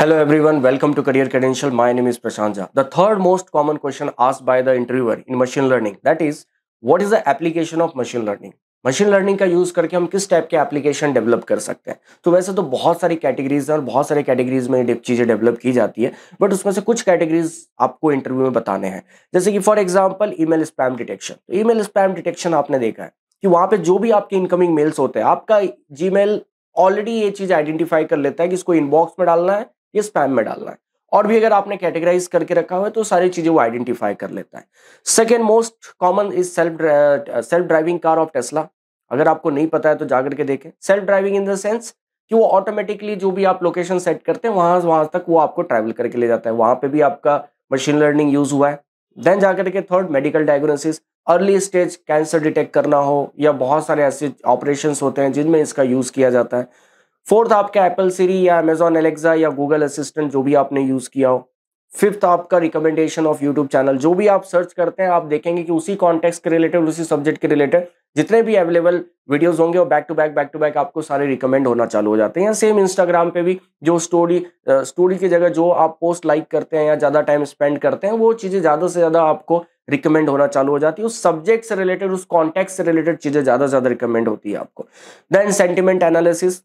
Hello everyone, welcome to Career Credential. My name is Prashant Jha. The third most common question asked by the interviewer in machine learning that is, what is the application of machine learning? Machine learning का use करके हम किस type के application develop कर सकते हैं तो वैसे तो बहुत सारी कैटेगरीज हैं और बहुत सारे कैटेगरीज में चीज़ें डेवलप की जाती है बट उसमें से कुछ कैटेगरीज आपको इंटरव्यू में बताने हैं जैसे कि for example email spam detection e email spam detection आपने देखा है कि वहाँ पे जो भी आपके इनकमिंग मेल्स होते हैं आपका मेल ऑलरेडी ये चीज़ आइडेंटिफाई कर लेता है कि इसको इनबॉक्स में डालना है ये स्पैम में डालना है और भी अगर आपने कैटेगराइज करके रखा हुआ है तो सारी चीज़ें वो आइडेंटिफाई कर लेता है second most common is self self driving car of Tesla अगर आपको नहीं पता है तो जाकर के देखें self driving in the sense कि वो ऑटोमेटिकली जो भी आप लोकेशन सेट करते हैं वहां वहां तक वो आपको ट्रैवल करके ले जाता है वहां पे भी आपका मशीन लर्निंग यूज़ हुआ है देन जाकर के third medical diagnosis early stage cancer detect करना हो या बहुत सारे ऐसे ऑपरेशन होते हैं जिनमें इसका यूज़ किया जाता है फोर्थ आपका एप्पल सीरी या अमेजोन एलेक्सा या गूगल असिस्टेंट जो भी आपने यूज़ किया हो फिफ्थ आपका रिकमेंडेशन ऑफ यूट्यूब चैनल जो भी आप सर्च करते हैं आप देखेंगे कि उसी कॉन्टेक्स्ट के रिलेटेड उसी सब्जेक्ट के रिलेटेड जितने भी अवेलेबल वीडियोस होंगे और back to back back to back आपको सारे रिकमेंड होना चालू हो जाते हैं या सेम इंस्टाग्राम पे भी जो स्टोरी स्टोरी की जगह जो आप पोस्ट लाइक करते हैं या ज़्यादा टाइम स्पेंड करते हैं वो चीज़ें ज़्यादा से ज़्यादा आपको रिकमेंड होना चालू हो जाती है उस सब्जेक्ट से रिलेटेड उस कॉन्टेक्ट से रिलेटेड चीज़ें ज़्यादा से ज़्यादा रिकमेंड होती है आपको then sentiment analysis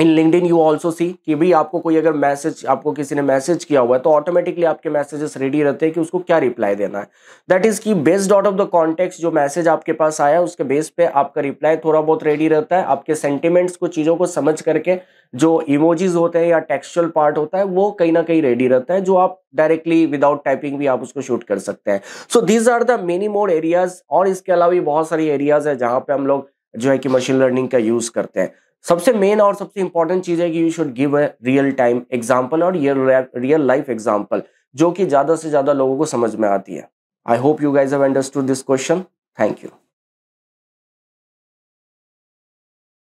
in LinkedIn you also see कि भी आपको कोई अगर मैसेज आपको किसी ने मैसेज किया हुआ है तो ऑटोमेटिकली आपके मैसेजेस रेडी रहते हैं कि उसको क्या रिप्लाई देना है दैट इज की based out of the context जो मैसेज आपके पास आया है उसके बेस पे आपका रिप्लाई थोड़ा बहुत रेडी रहता है आपके सेंटिमेंट्स को चीज़ों को समझ करके जो इमोजीज होते हैं या टेक्सचुअल पार्ट होता है वो कहीं ना कहीं रेडी रहता है जो आप डायरेक्टली विदाउट टाइपिंग भी आप उसको शूट कर सकते हैं so these are the many more areas और इसके अलावा भी बहुत सारी एरियाज है जहाँ पे हम लोग जो है कि मशीन लर्निंग का यूज़ करते हैं सबसे मेन और सबसे इंपॉर्टेंट चीज है कि you should give a real time example और रियल लाइफ एग्जाम्पल जो कि ज्यादा से ज्यादा लोगों को समझ में आती है I hope you guys have understood this question thank you